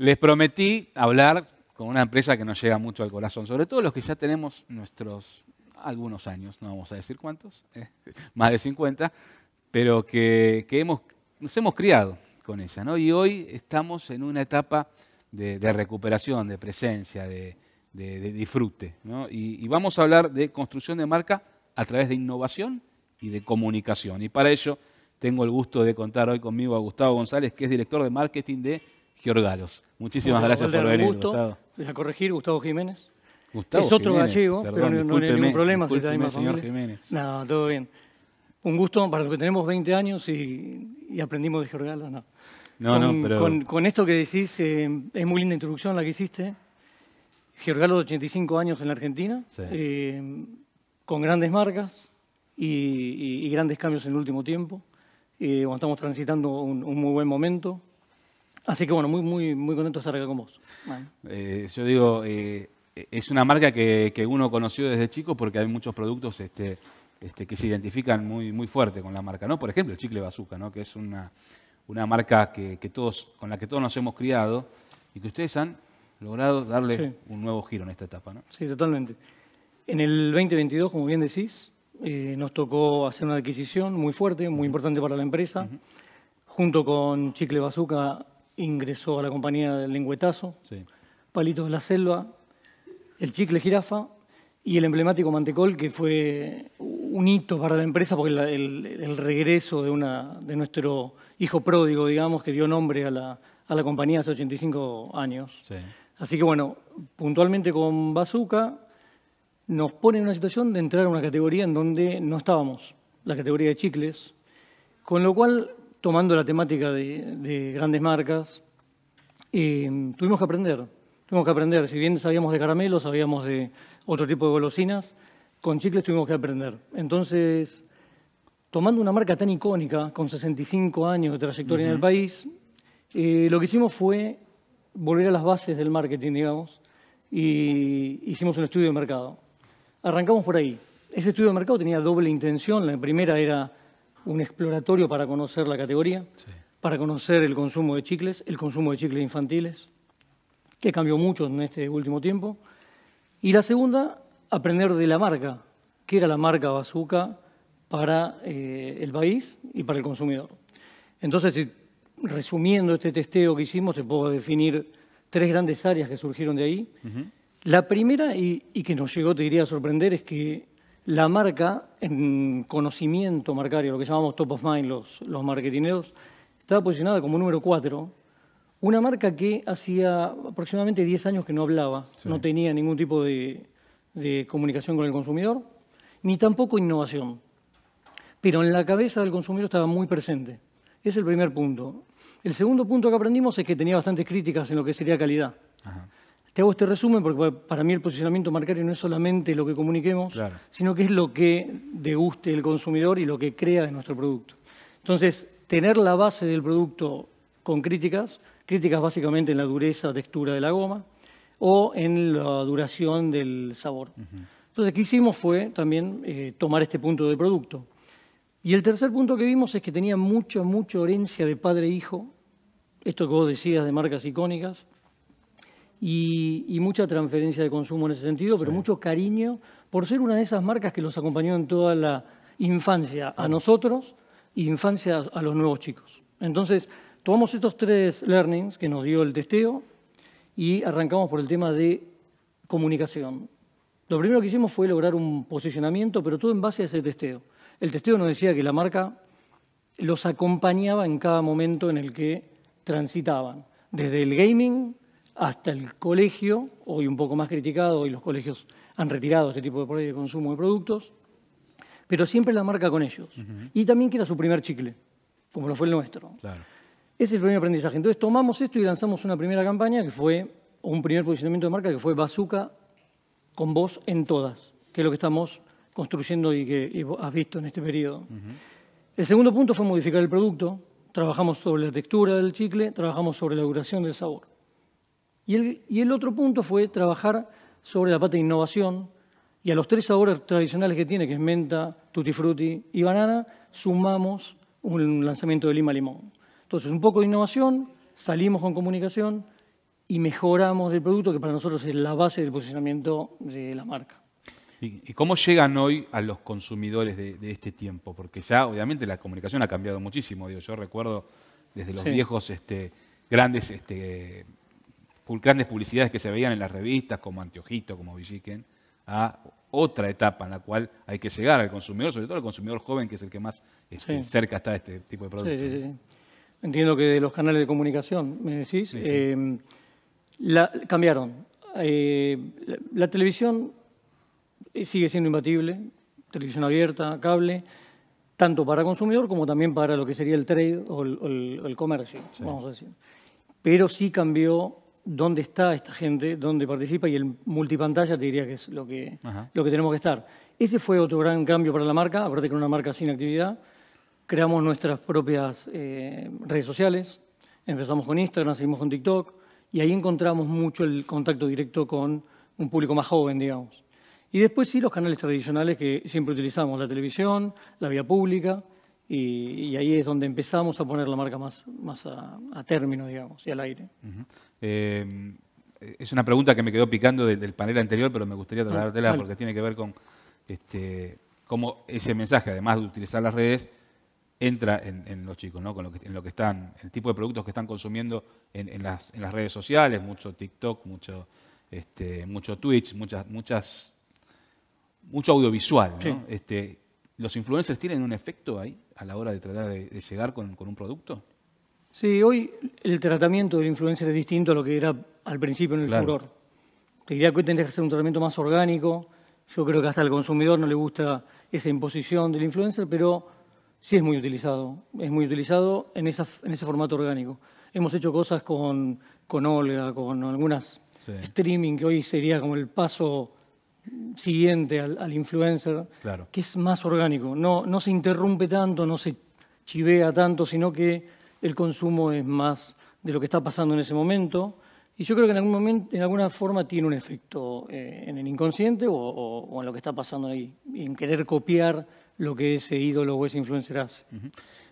Les prometí hablar con una empresa que nos llega mucho al corazón, sobre todo los que ya tenemos nuestros algunos años, no vamos a decir cuántos, eh, más de 50, pero que, que nos hemos criado con ella. Y hoy estamos en una etapa de, recuperación, de presencia, de, disfrute. y vamos a hablar de construcción de marca a través de innovación y de comunicación. Y para ello tengo el gusto de contar hoy conmigo a Gustavo González, que es director de marketing de Giorgalos, Muchísimas gracias por venir, gusto, Gustavo. A corregir, Gustavo Jiménez. Gustavo es otro gallego, pero no hay ningún problema. Si señor Jiménez. No, todo bien. Un gusto para los que tenemos 20 años y, aprendimos de Georgalos, no. No, con, no, pero... con, esto que decís, eh, es muy linda introducción la que hiciste. Georgalos, 85 años en la Argentina, eh, con grandes marcas y, grandes cambios en el último tiempo. Eh, estamos transitando un muy buen momento Así que bueno, muy, muy, muy contento de estar acá con vos. Eh, yo digo, eh, es una marca que, uno conoció desde chico porque hay muchos productos este, este, que se identifican muy, muy fuerte con la marca, ¿no? Por ejemplo, el chicle bazooka, ¿no? Que es una, una marca que, todos, con la que todos nos hemos criado y que ustedes han logrado darle un nuevo giro en esta etapa, ¿no? Sí, totalmente. En el 2022, como bien decís, eh, nos tocó hacer una adquisición muy fuerte, muy importante para la empresa. Junto con Chicle Bazooka ingresó a la compañía del lengüetazo, Palitos de la Selva, el chicle jirafa y el emblemático mantecol, que fue un hito para la empresa, porque el, regreso de, una, de nuestro hijo pródigo, digamos, que dio nombre a la, compañía hace 85 años. Así que bueno, puntualmente con Bazooka nos pone en una situación de entrar a una categoría en donde no estábamos, la categoría de chicles, con lo cual tomando la temática de, grandes marcas, mm, tuvimos que aprender. Tuvimos que aprender. Si bien sabíamos de caramelos, sabíamos de otro tipo de golosinas, con chicles tuvimos que aprender. Entonces, tomando una marca tan icónica, con 65 años de trayectoria en el país, eh, lo que hicimos fue volver a las bases del marketing, digamos, y hicimos un estudio de mercado. Arrancamos por ahí. Ese estudio de mercado tenía doble intención. La primera era un exploratorio para conocer la categoría, para conocer el consumo de chicles, el consumo de chicles infantiles, que cambió mucho en este último tiempo. Y la segunda, aprender de la marca, que era la marca Bazooka para eh, el país y para el consumidor. Entonces, resumiendo este testeo que hicimos, te puedo definir tres grandes áreas que surgieron de ahí. La primera, y, y, que nos llegó, te diría, a sorprender, es que la marca, en conocimiento marcario, lo que llamamos top of mind los, los marketineros, estaba posicionada como número cuatro. Una marca que hacía aproximadamente 10 años que no hablaba, no tenía ningún tipo de, comunicación con el consumidor, ni tampoco innovación. Pero en la cabeza del consumidor estaba muy presente. Es el primer punto. El segundo punto que aprendimos es que tenía bastantes críticas en lo que sería calidad. Ajá. Te hago este resumen porque para mí el posicionamiento marcario no es solamente lo que comuniquemos, sino que es lo que deguste el consumidor y lo que crea de nuestro producto. Entonces, tener la base del producto con críticas, críticas básicamente en la dureza, textura de la goma o en la duración del sabor. Entonces, ¿qué hicimos fue también eh, tomar este punto de producto? Y el tercer punto que vimos es que tenía mucha, mucha herencia de padre-hijo, e esto que vos decías de marcas icónicas, y, mucha transferencia de consumo en ese sentido, pero mucho cariño por ser una de esas marcas que los acompañó en toda la infancia a nosotros y infancia a los nuevos chicos. Entonces, tomamos estos tres learnings que nos dio el testeo y arrancamos por el tema de comunicación. Lo primero que hicimos fue lograr un posicionamiento, pero todo en base a ese testeo. El testeo nos decía que la marca los acompañaba en cada momento en el que transitaban, desde el gaming hasta el colegio, hoy un poco más criticado, y los colegios han retirado este tipo de de consumo de productos, pero siempre la marca con ellos. Y también que era su primer chicle, como lo fue el nuestro. Ese es el primer aprendizaje. Entonces tomamos esto y lanzamos una primera campaña que fue, un primer posicionamiento de marca que fue Bazooka con voz en todas, que es lo que estamos construyendo y que has visto en este periodo. El segundo punto fue modificar el producto. Trabajamos sobre la textura del chicle, trabajamos sobre la duración del sabor. Y el, otro punto fue trabajar sobre la parte de innovación y a los tres sabores tradicionales que tiene, que es menta, tutti frutti y banana, sumamos un lanzamiento de lima limón. Entonces, un poco de innovación, salimos con comunicación y mejoramos el producto, que para nosotros es la base del posicionamiento de la marca. ¿Y, cómo llegan hoy a los consumidores de, este tiempo? Porque ya obviamente la comunicación ha cambiado muchísimo. yo recuerdo desde los viejos este, grandes este, grandes publicidades que se veían en las revistas, como Antiojito, como Villiquen, a otra etapa en la cual hay que llegar al consumidor, sobre todo al consumidor joven, que es el que más este, cerca está de este tipo de productos. Entiendo que de los canales de comunicación, me decís, eh, cambiaron. Eh, la, televisión eh, sigue siendo imbatible, televisión abierta, cable, tanto para consumidor como también para lo que sería el trade o el comercio, vamos a decir. Pero sí cambió dónde está esta gente, dónde participa y el multipantalla te diría que es lo que, tenemos que estar. Ese fue otro gran cambio para la marca, aparte que era una marca sin actividad. Creamos nuestras propias eh, redes sociales, empezamos con Instagram, seguimos con TikTok y ahí encontramos mucho el contacto directo con un público más joven, digamos. Y después sí los canales tradicionales que siempre utilizamos, la televisión, la vía pública, y, ahí es donde empezamos a poner la marca más, más a, término, digamos, y al aire. Eh, es una pregunta que me quedó picando del, panel anterior, pero me gustaría ah, trasladártela porque tiene que ver con este, cómo ese mensaje, además de utilizar las redes, entra en, los chicos, ¿no? Con lo que, en están, el tipo de productos que están consumiendo en, las, redes sociales, mucho TikTok, mucho, este, mucho Twitch, muchas, muchas, mucho audiovisual, ¿no? este, ¿Los influencers tienen un efecto ahí a la hora de tratar de, llegar con, un producto? Sí, hoy el tratamiento del influencer es distinto a lo que era al principio en el furor. Te diría que hoy tendrías que hacer un tratamiento más orgánico. Yo creo que hasta al consumidor no le gusta esa imposición del influencer, pero sí es muy utilizado. Es muy utilizado en, ese formato orgánico. Hemos hecho cosas con, con Olga, con algunas streaming que hoy sería como el paso siguiente al, influencer, que es más orgánico. No, no se interrumpe tanto, no se chivea tanto, sino que el consumo es más de lo que está pasando en ese momento. Y yo creo que en algún momento, en alguna forma, tiene un efecto eh, en el inconsciente o, en lo que está pasando ahí, en querer copiar lo que ese ídolo o ese influencer hace.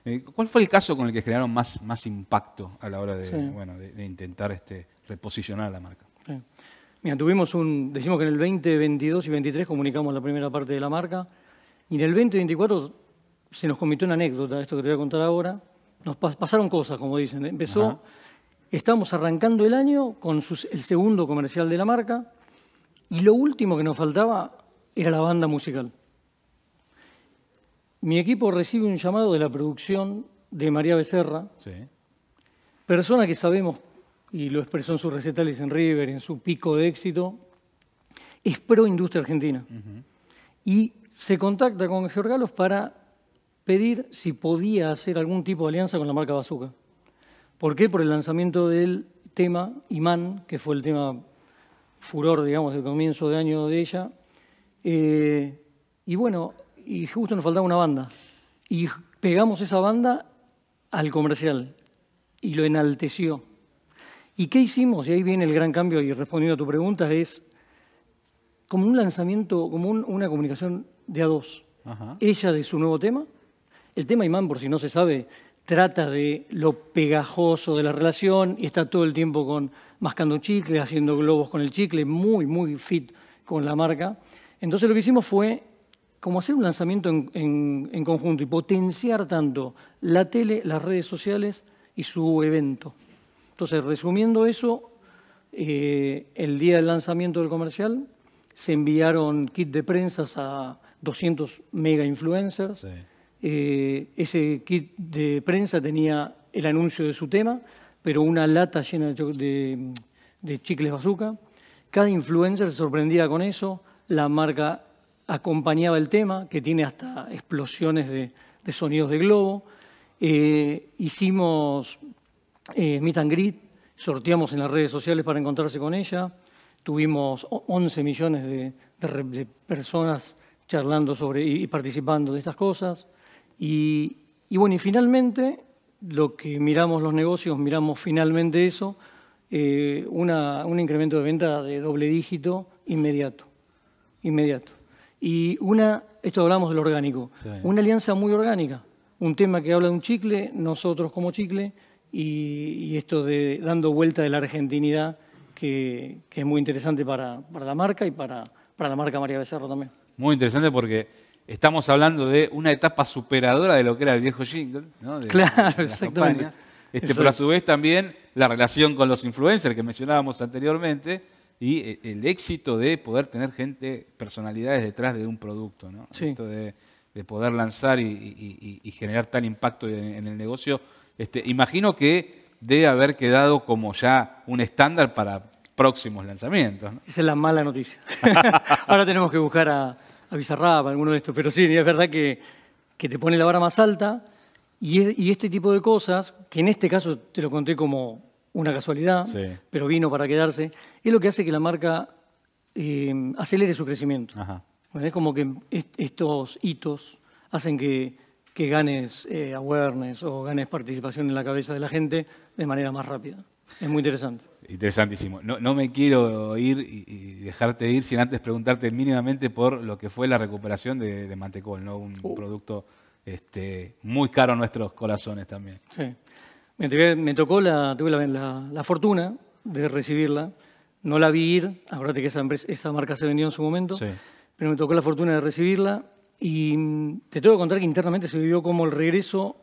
Eh, ¿Cuál fue el caso con el que generaron más, más impacto a la hora de, intentar este, reposicionar la marca? Mira, tuvimos un, decimos que en el 2022 y 23 comunicamos la primera parte de la marca y en el 2024 se nos comitó una anécdota, esto que te voy a contar ahora. Nos pasaron cosas, como dicen. Empezó, estamos arrancando el año con el segundo comercial de la marca y lo último que nos faltaba era la banda musical. Mi equipo recibe un llamado de la producción de María Becerra, persona que sabemos y lo expresó en sus recetales en River, en su pico de éxito, es pro industria argentina. Y se contacta con Galos para pedir si podía hacer algún tipo de alianza con la marca Bazooka. ¿Por qué? Por el lanzamiento del tema Imán, que fue el tema furor, digamos, del comienzo de año de ella. Eh, y bueno, y justo nos faltaba una banda. Y pegamos esa banda al comercial y lo enalteció. ¿Y qué hicimos? Y ahí viene el gran cambio y respondiendo a tu pregunta es como un lanzamiento, como una comunicación de a dos. Ella de su nuevo tema. El tema Imán, por si no se sabe, trata de lo pegajoso de la relación y está todo el tiempo con mascando chicle, haciendo globos con el chicle, muy, muy fit con la marca. Entonces lo que hicimos fue como hacer un lanzamiento en conjunto y potenciar tanto la tele, las redes sociales y su evento. Entonces, resumiendo eso, eh, el día del lanzamiento del comercial se enviaron kit de prensas a 200 mega influencers. Eh, ese kit de prensa tenía el anuncio de su tema, pero una lata llena de, chicles bazooka. Cada influencer se sorprendía con eso. La marca acompañaba el tema, que tiene hasta explosiones de, sonidos de globo. Eh, hicimos eh, meet sorteamos en las redes sociales para encontrarse con ella, tuvimos 11 millones de, personas charlando sobre y, participando de estas cosas. Y, bueno, y finalmente, lo que miramos los negocios, miramos finalmente eso, eh, una, un incremento de venta de doble dígito inmediato, inmediato. Y una, esto hablamos del orgánico, una alianza muy orgánica, un tema que habla de un chicle, nosotros como chicle, y, esto de dando vuelta de la argentinidad, que, es muy interesante para, para, la marca y para, para la marca María Becerro también. Muy interesante porque estamos hablando de una etapa superadora de lo que era el viejo jingle, ¿no? De, claro, Este, pero a su vez también la relación con los influencers que mencionábamos anteriormente y eh, el éxito de poder tener gente, personalidades detrás de un producto, ¿no? de, poder lanzar y, y, generar tal impacto en el negocio este, imagino que debe haber quedado como ya un estándar para próximos lanzamientos. Esa es la mala noticia. Ahora tenemos que buscar a, a Bizarrap, alguno de estos, pero sí, es verdad que, te pone la vara más alta y, este tipo de cosas, que en este caso te lo conté como una casualidad, pero vino para quedarse, es lo que hace que la marca eh, acelere su crecimiento. Es como que estos hitos hacen que que ganes eh, awareness o ganes participación en la cabeza de la gente de manera más rápida. Es muy interesante. Interesantísimo. No, no me quiero ir y, dejarte ir sin antes preguntarte mínimamente por lo que fue la recuperación de, de Mantecol, ¿no? un uh. producto este, muy caro a nuestros corazones también. Sí. Me, tocó la, tuve la, la, fortuna de recibirla. No la vi ir, acuérdate que esa, empresa, esa marca se vendió en su momento, sí. pero me tocó la fortuna de recibirla y mm, te tengo que contar que internamente se vivió como el regreso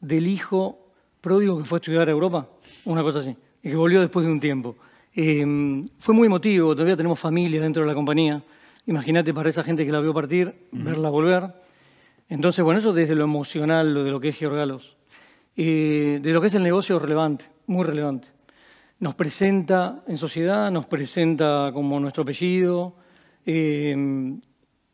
del hijo pródigo que fue a estudiar a Europa, una cosa así, y que volvió después de un tiempo. Em, fue muy emotivo, todavía tenemos familia dentro de la compañía. Imagínate para esa gente que la vio partir, verla volver. Entonces, bueno, eso desde lo emocional, lo de lo que es Georgalos. Eh, de lo que es el negocio relevante, muy relevante. Nos presenta en sociedad, nos presenta como nuestro apellido, em,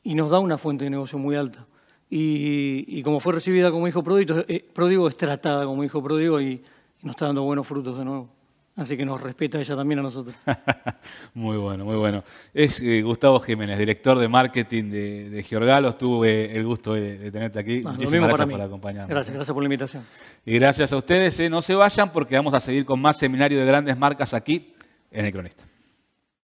y nos da una fuente de negocio muy alta. Y, como fue recibida como hijo pródigo, eh, prodigo es tratada como hijo prodigo y, nos está dando buenos frutos de nuevo. Así que nos respeta ella también a nosotros. muy bueno, muy bueno. Es eh, Gustavo Jiménez, director de marketing de, de Georgalos. Tuve el gusto de, tenerte aquí. Muchísimas gracias por acompañarnos. Gracias, gracias por la invitación. Y gracias a ustedes. Eh. No se vayan porque vamos a seguir con más seminario de grandes marcas aquí en El Cronista.